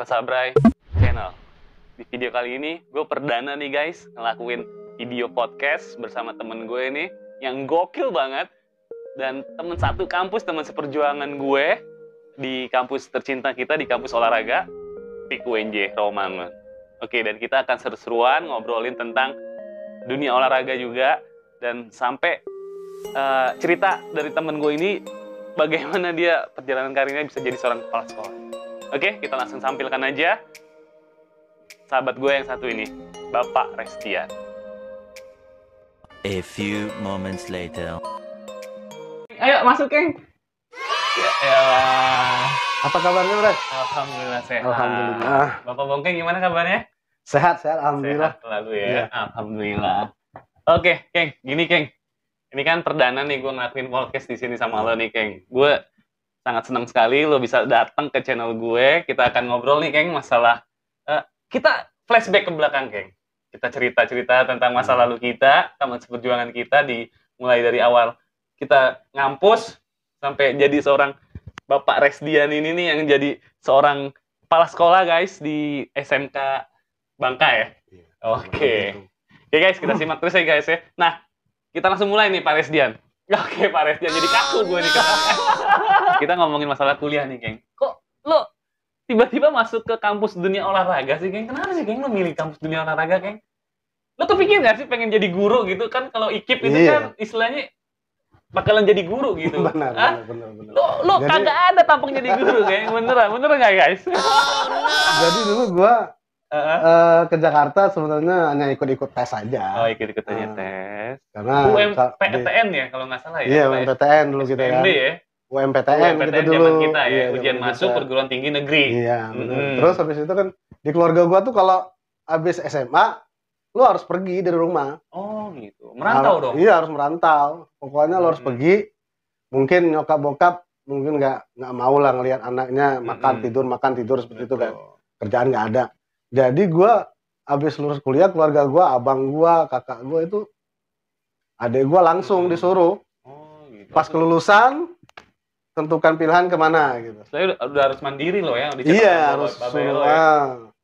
ke Sabrai Channel. Di video kali ini, gue perdana nih guys, ngelakuin video podcast bersama temen gue ini yang gokil banget. Dan temen satu kampus, temen seperjuangan gue di kampus tercinta kita, di kampus olahraga, PIK UNJ, Romangun. Oke, dan kita akan seru-seruan ngobrolin tentang dunia olahraga juga. Dan sampai uh, cerita dari temen gue ini, bagaimana dia perjalanan karirnya bisa jadi seorang kepala sekolah. Oke, kita langsung sampilkan aja. Sahabat gue yang satu ini, Bapak Restian. A few moments later. Ayo masuk, Keng. Ya, ya, Apa kabarnya, Bro? Alhamdulillah sehat. Alhamdulillah. Bapak Bongkeng gimana kabarnya? Sehat, sehat. Alhamdulillah. Sehat selalu ya. ya. Alhamdulillah. Oke, Keng. Gini, Keng. Ini kan perdana nih gue ngelakuin podcast di sini sama iya. lo nih, Keng. Gue sangat senang sekali lo bisa datang ke channel gue. Kita akan ngobrol nih, Keng, masalah uh, kita flashback ke belakang, Keng. Kita cerita-cerita tentang masa hmm. lalu kita, teman seperjuangan kita di mulai dari awal kita ngampus sampai jadi seorang Bapak Resdian ini nih yang jadi seorang kepala sekolah guys di SMK Bangka ya. Iya. Oke. Iya, Oke guys, kita simak terus ya guys ya. Nah, kita langsung mulai nih Pak Resdian. Oke, Pak Resdian jadi kaku gue nih. kita ngomongin masalah kuliah nih, geng. Kok lo tiba-tiba masuk ke kampus dunia olahraga sih, geng? Kenapa sih, geng, lo milih kampus dunia olahraga, geng? Lo tuh pikir gak sih pengen jadi guru gitu kan? Kalau ikip itu iya. kan istilahnya bakalan jadi guru gitu. Benar, benar, benar, benar. Lo, lo jadi... kagak ada tampang jadi guru, geng. Beneran, beneran gak, guys? Jadi dulu gua Uh-huh. Uh, ke Jakarta sebenarnya hanya ikut-ikut tes aja. Oh, ikut-ikut aja uh, tes. Karena UMPTN ya kalau nggak salah ya. Iya, ya? UMPTN dulu kita gitu kan. ya. ya. UMPTN, UMPTN gitu dulu. kita ya, iya, ujian masuk kita. perguruan tinggi negeri. Iya. Mm. Terus habis itu kan di keluarga gua tuh kalau habis SMA lu harus pergi dari rumah. Oh, gitu. Merantau dong. Iya, harus merantau. Pokoknya lu harus hmm. pergi. Mungkin nyokap bokap mungkin nggak nggak mau lah ngelihat anaknya makan mm. tidur makan tidur seperti Betul. itu kan. Kerjaan nggak ada. Jadi gua habis lulus kuliah keluarga gua, abang gua, kakak gua itu adik gua langsung mm. disuruh. Oh, gitu. Pas kelulusan tentukan pilihan kemana gitu. Saya udah, udah harus mandiri loh ya. Iya harus. Lo, ya.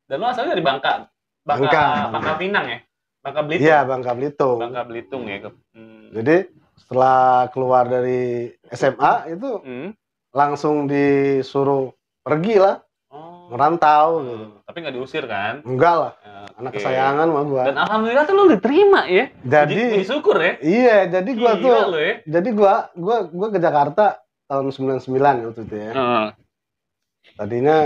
Dan lo asalnya dari Bangka. Bangka, Bangka, Bangka Pinang ya. Bangka Belitung. Iya Bangka Belitung. Bangka Belitung ya. Hmm. Jadi setelah keluar dari SMA itu hmm. langsung disuruh pergi lah oh. merantau gitu. hmm. gitu. Tapi nggak diusir kan? Enggak lah. Ya, Anak okay. kesayangan mah gua. Dan alhamdulillah tuh lo diterima ya. Jadi jadi syukur ya. Iya, jadi gua Gila tuh. Lo ya. Jadi gua gua gua ke Jakarta tahun 99 waktu itu ya. Uh. Tadinya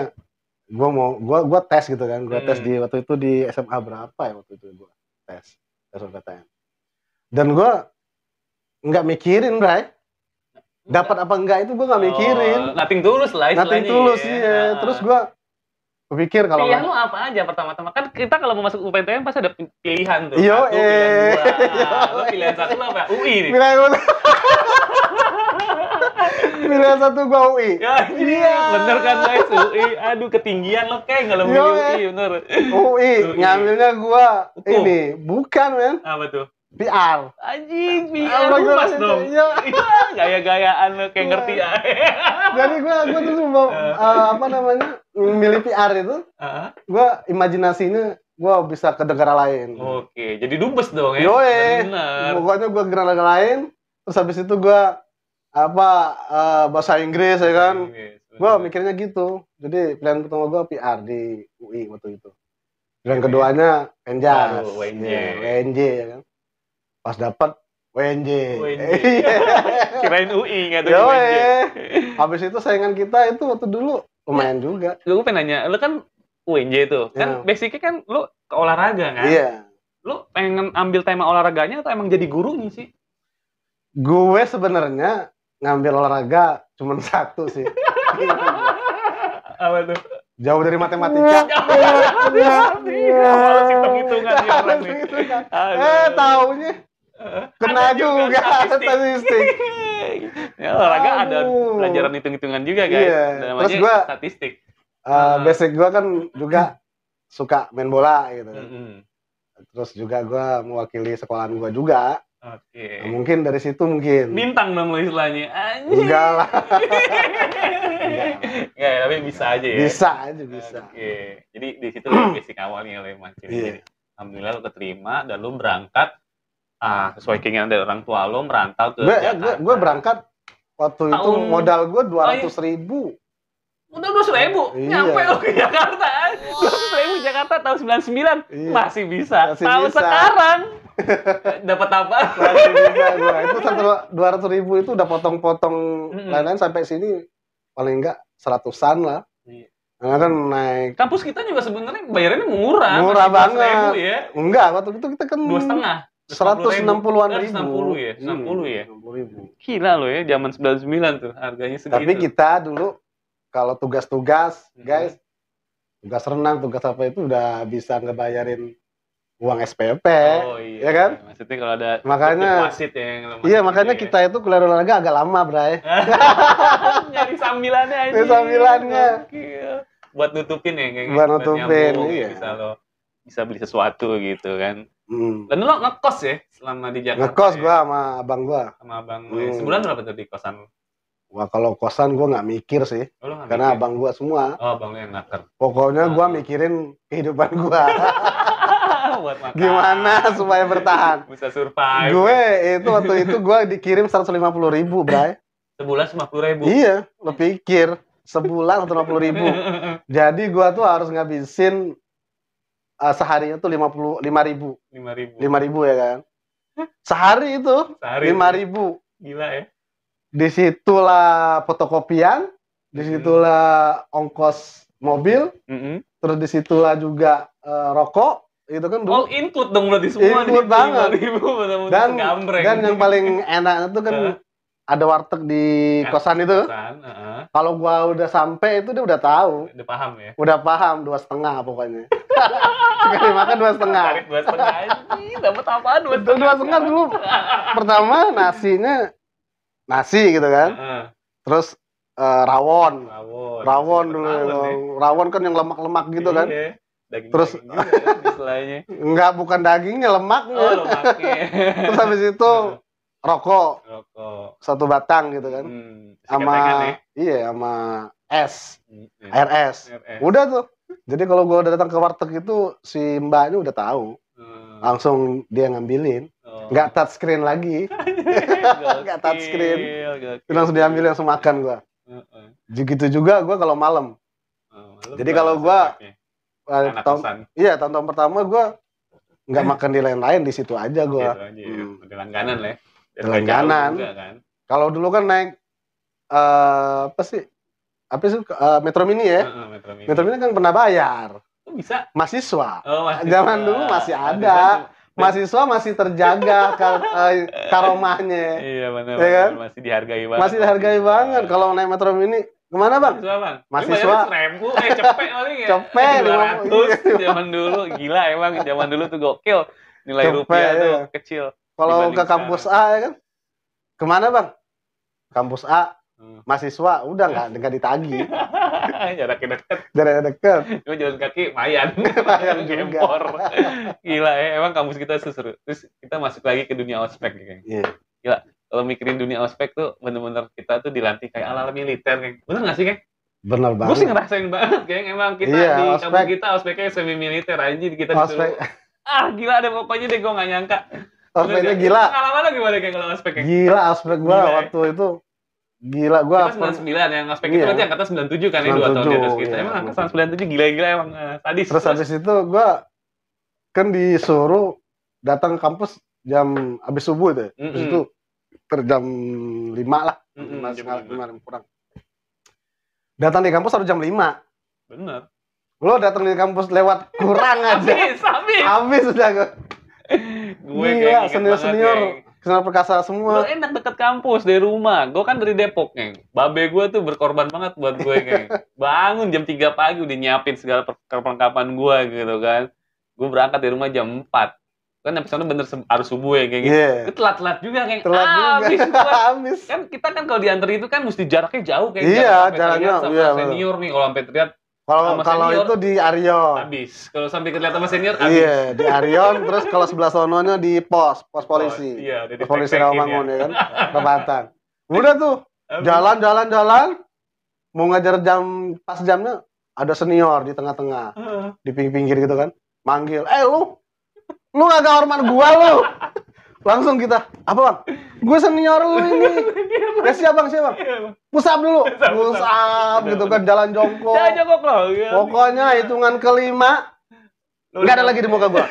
gua mau gua gua tes gitu kan, Gua hmm. tes di waktu itu di SMA berapa ya waktu itu gua tes tes PTN. Dan gua nggak mikirin, Bray. Dapat apa enggak itu gua nggak oh, mikirin. Oh, nothing tulus lah istilahnya. Nothing tulus ya. iya. Ya. Nah. Terus gua pikir kalau pilihan lu apa aja pertama-tama kan kita kalau mau masuk UPTN pasti ada pilihan tuh Iya, eh. pilihan pilihan satu apa UI nih pilihan Pilihan satu gua UI. Ya, iya. iya. Bener kan guys, UI. Aduh, ketinggian lo kayak nggak lebih UI, bener. UI, ngambilnya gua ini. Bukan, men. Apa tuh? PR. Anjing, PR lu pas dong. Iya. Gaya-gayaan lo kayak ngerti ya. Jadi gua gua tuh mau uh, eh, apa namanya? milih PR itu. Heeh. Gua imajinasinya gua bisa ke negara lain. Oke, jadi dubes dong ya? Yo, Bener. Pokoknya gua ke negara lain, terus habis itu gua apa uh, bahasa Inggris ya kan Inggris, gue mikirnya gitu jadi pilihan pertama gue PR di UI waktu itu dan keduanya Penjas NJ, WNJ ah, ya, WNJ ya kan pas dapat WNJ, WNJ. Iya. kirain UI nggak tuh WNJ habis itu saingan kita itu waktu dulu lumayan iya. juga lu gue pengen nanya lu kan UNJ itu, kan yeah. basicnya kan lu ke olahraga kan iya yeah. lu pengen ambil tema olahraganya atau emang jadi gurunya sih gue sebenarnya ngambil olahraga cuma satu sih. Apa tuh? Jauh dari matematika. ya Eh, taunya kena juga statistik. Ya, olahraga ada pelajaran hitung-hitungan juga guys. Iya. Terus gua, statistik. Uh, basic gua kan juga suka main bola gitu. Mm -hmm. Terus juga gua mewakili sekolahan gua juga Oke. Okay. Nah, mungkin dari situ mungkin. Bintang dong istilahnya. Anjing. Enggak lah. Enggak, tapi bisa aja ya. Bisa aja bisa. Oke. Okay. Jadi di situ basic awalnya oleh Mas. Iya. Jadi, yeah. alhamdulillah lo keterima dan lo berangkat ah sesuai keinginan dari orang tua lo merantau ke gue, Gue, gue berangkat waktu Tahun... itu modal gue ya? dua ratus ribu. Modal dua ribu, iya. nyampe lo ke Jakarta. Dua ratus ribu Jakarta tahun sembilan sembilan iya. masih bisa. Masih tahun sekarang dapat apa? Itu satu dua ratus ribu itu udah potong-potong hmm lain-lain sampai sini paling enggak seratusan lah. Iya. Nah, kan naik. Kampus kita juga sebenarnya bayarnya murah. Murah banget. Ribu ya. Enggak, waktu itu kita kan dua setengah. Seratus puluh an eh, ribu. puluh ya, enam hmm, puluh ya. Enam puluh ribu. Gila loh ya, zaman sembilan sembilan tuh harganya segitu. Tapi kita dulu kalau tugas-tugas, mm-hmm. guys, tugas renang, tugas apa itu udah bisa ngebayarin uang SPP, oh, iya. ya kan? Iya. Maksudnya kalau ada makanya wasit ya, yang iya makanya ya. kita itu kuliah olahraga agak lama, Bray. Nyari sambilannya aja. Nyari sambilannya. Buat nutupin ya, kayak buat nutupin, nyambung, iya. Bisa lo bisa beli sesuatu gitu kan. Hmm. Dan lo ngekos ya selama di Jakarta. Ngekos ya? gua sama abang gua. Sama abang ya. hmm. Gue. Sebulan berapa tuh di kosan Wah kalau kosan gue nggak mikir sih, oh, gak karena mikir. abang gue semua. Oh abang lo yang naker. Pokoknya nah. gue mikirin kehidupan gue. buat makan. Gimana supaya bertahan? Bisa survive. Gue itu waktu itu gue dikirim 150 ribu, Bray. Sebulan puluh ribu? Iya, lo pikir. Sebulan 150 ribu. Jadi gue tuh harus ngabisin uh, seharinya tuh 50, 5 ribu. 5 ribu. 5 ribu ya kan. Sehari itu Sehari 5 ribu. Gila ya. Disitulah fotokopian, disitulah hmm. ongkos mobil, mm -hmm. terus disitulah juga uh, rokok, itu kan dulu, oh, include dong berarti semua include nih, banget ribu, dan gambreng. dan yang paling enak itu kan ada warteg di ya, kosan itu kalau gua udah sampai itu dia udah tahu udah paham ya udah paham dua setengah pokoknya sekali makan dua setengah dua setengah dapat apa dua setengah dua setengah dulu pertama nasinya nasi gitu kan terus eh, rawon rawon, rawon dulu rawon, kan yang lemak-lemak gitu kan iya daging terus juga ya, istilahnya nggak bukan dagingnya lemaknya oh, lemaknya terus habis itu rokok rokok satu batang gitu kan hmm, sama ya? iya sama hmm, iya. es air es udah tuh jadi kalau gue udah datang ke warteg itu si mbaknya udah tahu hmm. langsung dia ngambilin oh. nggak oh. touch screen lagi nggak touch screen gokil. langsung diambil langsung makan gue uh gitu juga gue kalau malam. Oh, malam jadi kalau gue Anak tahun, Iya, tahun-tahun pertama gue nggak hmm. makan di lain-lain di situ aja gue. Gitu ya. Hmm. Di langganan lah. Ya. Di langganan. Kan? Kalau dulu kan naik uh, apa sih? Apa sih uh, Metro Mini ya? Uh, uh, Metro, Mini. Metro Mini kan pernah bayar. Oh, bisa. Mahasiswa. Oh, mahasiswa. Zaman dulu masih ada. Mahasiswa mahasiswa masih terjaga kar eh, karomahnya. Iya benar. Ya kan? Masih dihargai banget. Masih dihargai iya. banget. Kalau naik metro mini Kemana bang? Mahasiswa bang. Mahasiswa. Seribu, eh cepet paling ya. Cepet. Dua ratus zaman dulu, gila emang zaman dulu tuh gokil. Nilai cepe, rupiah iya. tuh kecil. Kalau ke kampus A ya kan? Kemana bang? Kampus A, hmm. mahasiswa udah nggak nggak ditagi. jarak deket. Jarak deket. Cuma jalan kaki mayan. mayan Gempor. Gila ya, emang kampus kita seseru. Terus kita masuk lagi ke dunia ospek gitu. Iya. Yeah. Gila kalau mikirin dunia ospek tuh bener-bener kita tuh dilatih kayak ala militer kayak bener gak sih kayak bener banget gue sih ngerasain banget kayak emang kita iya, di ospek. kampung kita ospeknya semi militer anjir kita ospek. ah gila ada pokoknya deh gue gak nyangka ospeknya gila pengalaman lo gimana kayak kalau ospek kayak? gila ospek gue waktu ya. itu Gila, gue. kita 99 yang ospek iya. itu berarti angkatan 97 kan ya, 2 tahun di atas kita. Iya, emang angkatan 97 gila-gila emang uh, tadi. Terus, terus habis itu gue kan disuruh datang ke kampus jam habis subuh itu. Mm -hmm. Terus itu per jam lima lah lima mm -hmm, lima kurang datang di kampus harus jam lima bener lo datang di kampus lewat kurang aja habis habis habis sudah gue gue iya, senior senior kesana perkasa semua. Lo enak deket kampus dari rumah. Gue kan dari Depok, neng. Babe gue tuh berkorban banget buat gue, neng. Bangun jam 3 pagi udah nyiapin segala perlengkapan gue gitu kan. Gue berangkat dari rumah jam 4 kan episode bener harus subuh ya kayak gitu. Yeah. Itu telat-telat juga kayak telat abis ah, juga. abis. Kan. kan kita kan kalau diantar itu kan mesti jaraknya jauh kayak iya gitu. jaraknya sama iya, senior nih kalau sampai terlihat kalau kalau itu di Arion. Habis. Kalau sampai terlihat sama senior iya, habis. Iya, di Arion terus kalau sebelah sononya di pos, pos polisi. Oh, iya, pos polisi iya, Rawamangun ya. ya kan. perbatasan. Udah tuh jalan-jalan jalan mau ngajar jam pas jamnya ada senior di tengah-tengah. Uh. Di pinggir-pinggir gitu kan. Manggil, "Eh lu, Lu agak hormat gua lu. Langsung kita, apa bang? Gue senior lu ini. ya eh, siapa bang, siapa bang? Iya, Pusap dulu. Pusap gitu kan, jalan jongkok. Jalan jongkok loh. Iya. Pokoknya hitungan kelima, nggak ada lagi di muka gua.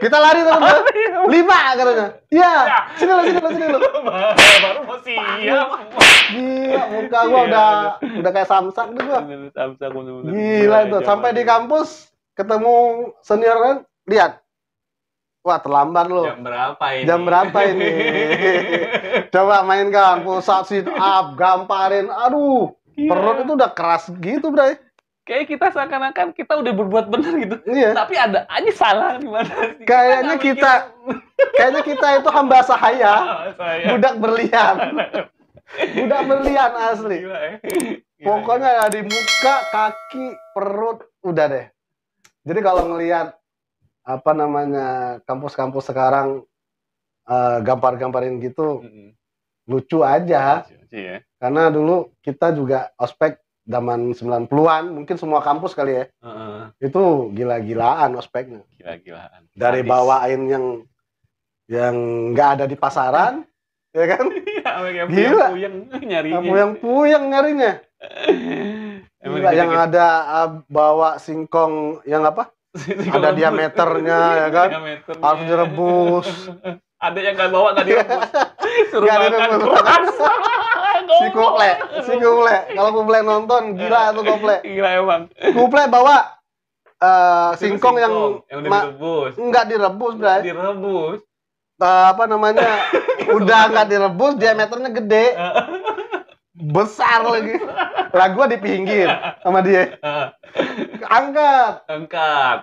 Kita lari teman teman Lima katanya. Iya. Ya. Sini lo, sini lo, sini lo. Baru mau siap. Gila, muka gua iya, udah udah kayak samsak tuh gua. Samsak Gila itu sampai di kampus ketemu senior kan, lihat Wah terlambat lo. Jam berapa ini? Jam berapa ini? Coba main kan, pusat sit up, gamparin. Aduh, iya. perut itu udah keras gitu, Bray. Kayak kita seakan-akan kita udah berbuat benar gitu. Iya. Tapi ada aja salah di mana. Kayaknya kita, kita kayaknya kita itu hamba sahaya. Budak berlian. Budak berlian asli. Gila, ya. Pokoknya ya. di muka, kaki, perut, udah deh. Jadi kalau ngelihat apa namanya kampus-kampus sekarang uh, eh, gamparin gamparin gitu mm-hmm. lucu aja lucu, ya. karena dulu kita juga ospek zaman 90-an mungkin semua kampus kali ya uh-uh. itu gila-gilaan ospeknya gila-gilaan dari bawain yang yang nggak ada di pasaran ya kan iya, gila kamu yang puyeng puyeng nyarinya Gila, yang ada ah, bawa singkong yang apa ada diameternya ya kan harus direbus ada yang nggak bawa nggak direbus suruh gak makan kulkas si kuple si kuple kalau kuple nonton gila iya. tuh kuple gila emang kuple bawa uh, eh, singkong, singkong yang, yang direbus nggak direbus berarti direbus uh, apa namanya udah nggak direbus diameternya gede eh besar lagi. Lah gua di pinggir sama dia. Angkat. Angkat.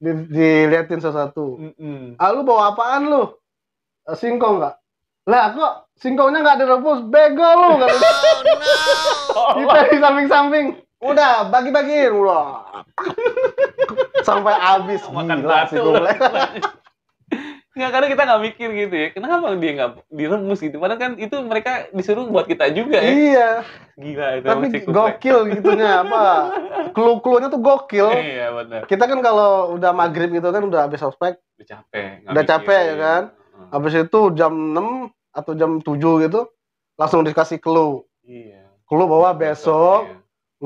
Di, diliatin sesuatu, satu Mm -mm. Ah lu bawa apaan lu? Eh, singkong nggak? Lah kok singkongnya nggak direbus? Bego lu Oh, no. Kita di samping-samping. Udah bagi-bagiin ulah. Sampai habis makan batu. Nggak, karena kita nggak mikir gitu ya. Kenapa dia nggak direbus gitu? Padahal kan itu mereka disuruh buat kita juga ya. Iya. Gila itu. Tapi gokil gitu ya. apa? Clue-cluenya tuh gokil. Iya, benar. Kita kan kalau udah maghrib gitu kan udah habis ospek. Udah capek. Udah capek ya kan. Hmm. Habis itu jam 6 atau jam 7 gitu langsung dikasih clue. Iya. Clue bawa iya, besok, iya.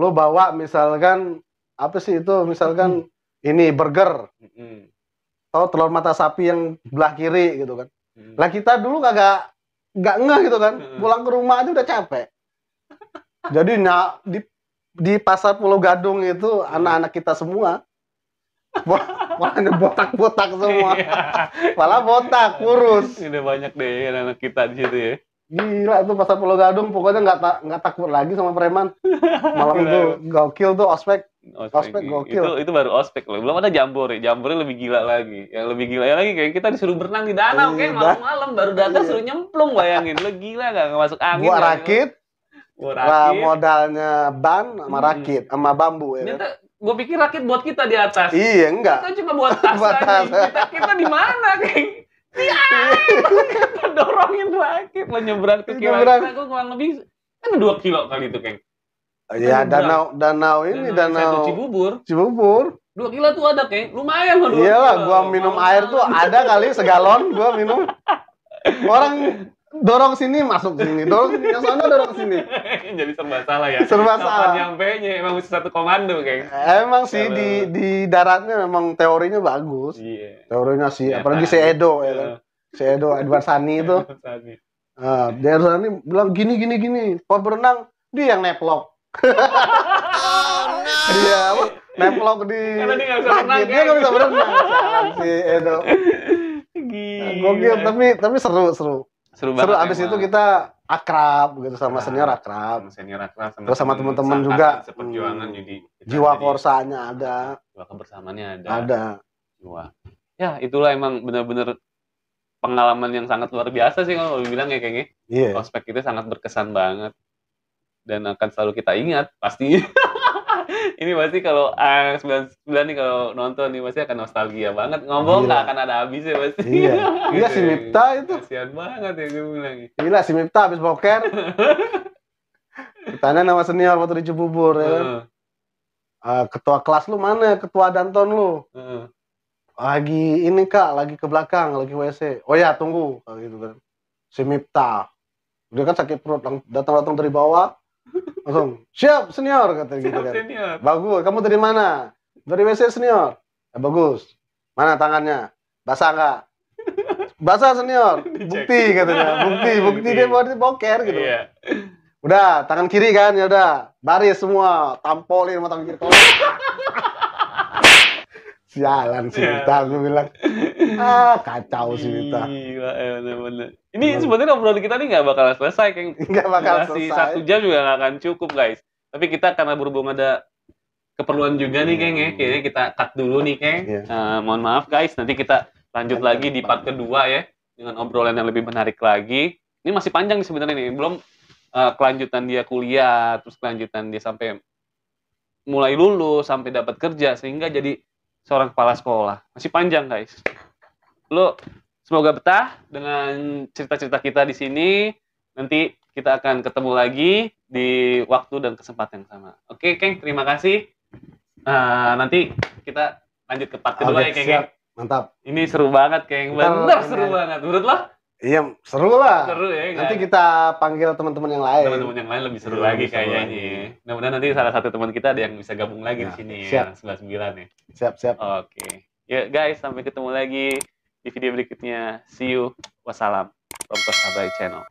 lu bawa misalkan apa sih itu misalkan hmm. ini burger. -hmm tahu oh, telur mata sapi yang belah kiri gitu kan hmm. lah kita dulu kagak nggak ngeh gitu kan hmm. pulang ke rumah aja udah capek jadi nah, di di pasar Pulau Gadung itu hmm. anak-anak hmm. kita semua wah botak-botak semua. Iya. Malah botak, kurus. Ini banyak deh anak-anak kita di situ ya. Gila tuh pasar Pulau Gadung, pokoknya nggak tak nggak takut lagi sama preman. Malam itu gokil tuh ospek. Ospek, ospek gokil. Itu, itu baru ospek loh. Belum ada jambore, jambore lebih gila lagi. Yang lebih gila lagi kayak kita disuruh berenang di danau, iya. kayak malam-malam baru datang iya. suruh nyemplung bayangin. Lo gila gak nggak masuk angin? Gua rakit. Gua rakit. modalnya ban sama hmm. rakit sama bambu ya. Kan? gue pikir rakit buat kita di atas. Iya enggak. Kita cuma buat tas, buat tas. Kita, kita di mana, geng Ya, dorongin rakit lo nyebrang ke kiri. Nyebrang. Aku kurang lebih kan dua kilo kali itu, keng. Iya kan danau danau ini danau, danau Cibubur. Cibubur. Dua kilo tuh ada, keng, Lumayan loh. Iyalah, gua minum air tuh ada kali segalon gua minum. Orang dorong sini masuk sini, dorong sini yang sana dorong sini. Jadi serba salah ya. Serba Kapan salah. nyampe nya emang mesti satu komando kayak. Emang sih di di daratnya memang teorinya bagus. Yeah. Teorinya sih, yeah, apalagi si Edo ya kan. Iya. Si Edo Edward Sani itu. Edward Sani. Uh, ah, Edward Sani bilang gini gini gini, pon berenang dia yang neplok. oh, Dia Neplok di. Karena dia nggak bisa berenang. Dia ya. si Edo. Gila. Nah, gokil, tapi tapi seru seru seru banget. Seru abis itu kita akrab gitu sama akrab, iya. senior akrab. Sama senior akrab sama Terus sama teman-teman juga seperjuangan hmm, jadi jiwa korsanya ada. Jiwa kebersamaannya ada. Ada. Jiwa. Ya, itulah emang benar-benar pengalaman yang sangat luar biasa sih kalau bilang ya kayaknya. Iya. Yeah. Prospek itu sangat berkesan banget dan akan selalu kita ingat pasti. ini pasti kalau anak sebulan 99 nih kalau nonton nih pasti akan nostalgia banget. Ngomong nggak akan ada habisnya pasti. Iya. Gila si Mipta itu. Kasihan banget ya gue bilang. Ya. Gila si Mipta habis poker. Ditanya nama senior waktu di Cibubur ya. Uh. Uh, ketua kelas lu mana? Ketua Danton lu. Uh. Lagi ini kak, lagi ke belakang, lagi WC. Oh ya tunggu, gitu kan. Si Mipta. Dia kan sakit perut, datang-datang dari bawah langsung siap senior kata gitu siap, gitu kan bagus kamu dari mana dari WC senior ya, bagus mana tangannya basah nggak basah senior bukti katanya bukti bukti, dia berarti poker gitu iya. udah tangan kiri kan ya udah baris semua tampolin sama tangan kiri Jalan sih kita, iya. gue bilang. Ah, kacau sih Mita. Gila, iya, bener Ini sebenarnya obrolan kita ini nggak bakal selesai, Keng. Nggak bakal Masih selesai. satu jam juga nggak akan cukup, guys. Tapi kita karena berhubung ada keperluan juga nih, Keng, ya. Kayaknya kita cut dulu nih, Keng. Yeah. Iya. mohon maaf, guys. Nanti kita lanjut lagi di part kedua, ya. Dengan obrolan yang lebih menarik lagi. Ini masih panjang sebenarnya nih. Belum uh, kelanjutan dia kuliah, terus kelanjutan dia sampai mulai lulus sampai dapat kerja sehingga jadi seorang kepala sekolah. Masih panjang, guys. Lo semoga betah dengan cerita-cerita kita di sini. Nanti kita akan ketemu lagi di waktu dan kesempatan yang sama. Oke, Keng, terima kasih. Uh, nanti kita lanjut ke part kedua Oke, ya, Keng. Ya. Mantap. Ini seru banget, Keng. Bener seru banget. Menurut lo? Iya, seru lah. Seru ya. Kan? Nanti kita panggil teman-teman yang lain. Teman-teman yang lain lebih seru ya, lagi kayaknya kayaknya. Mudah-mudahan nanti salah satu teman kita ada yang bisa gabung lagi nah, di sini ya, siap. ya, sembilan ya. Siap, siap. Oke. Ya guys, sampai ketemu lagi di video berikutnya. See you. Wassalam. From Abai Channel.